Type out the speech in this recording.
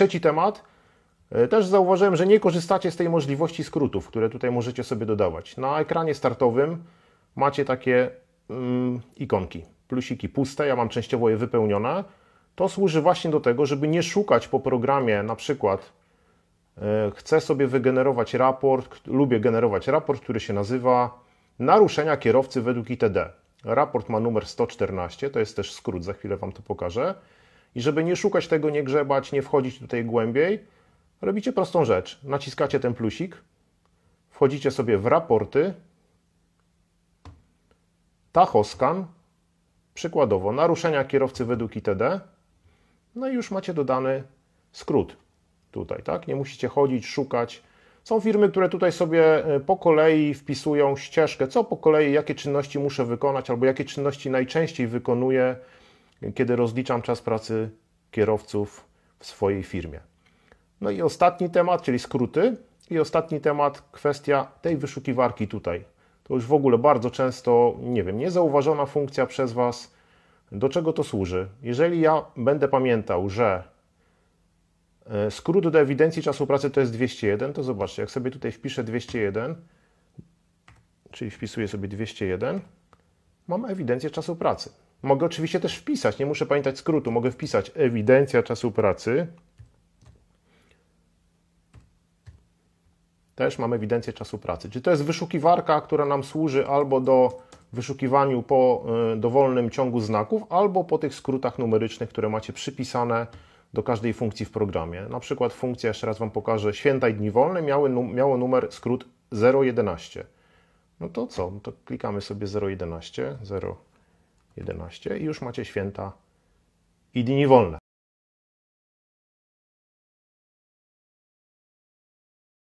trzeci temat. E, też zauważyłem, że nie korzystacie z tej możliwości skrótów, które tutaj możecie sobie dodawać. Na ekranie startowym macie takie mm, ikonki, plusiki puste, ja mam częściowo je wypełnione. To służy właśnie do tego, żeby nie szukać po programie, na przykład yy, chcę sobie wygenerować raport, lubię generować raport, który się nazywa Naruszenia kierowcy według ITD. Raport ma numer 114, to jest też skrót, za chwilę Wam to pokażę. I żeby nie szukać tego, nie grzebać, nie wchodzić tutaj głębiej, robicie prostą rzecz. Naciskacie ten plusik, wchodzicie sobie w raporty, tachoskan, przykładowo naruszenia kierowcy według ITD, no i już macie dodany skrót tutaj, tak? Nie musicie chodzić, szukać. Są firmy, które tutaj sobie e, po kolei wpisują ścieżkę, co po kolei, jakie czynności muszę wykonać, albo jakie czynności najczęściej wykonuję kiedy rozliczam czas pracy kierowców w swojej firmie. No i ostatni temat, czyli skróty. I ostatni temat, kwestia tej wyszukiwarki tutaj. To już w ogóle bardzo często, nie wiem, niezauważona funkcja przez Was. Do czego to służy? Jeżeli ja będę pamiętał, że e, skrót do ewidencji czasu pracy to jest 201, to zobaczcie, jak sobie tutaj wpiszę 201, czyli wpisuję sobie 201, mam ewidencję czasu pracy. Mogę oczywiście też wpisać, nie muszę pamiętać skrótu, mogę wpisać ewidencja czasu pracy. Też mamy ewidencję czasu pracy. Czy to jest wyszukiwarka, która nam służy albo do wyszukiwaniu po y, dowolnym ciągu znaków, albo po tych skrótach numerycznych, które macie przypisane do każdej funkcji w programie. Na przykład funkcja, jeszcze raz Wam pokażę, święta i dni wolne miały, miało numer skrót 011. No to co? No to klikamy sobie 011, 011. 11 i już macie święta i dni wolne.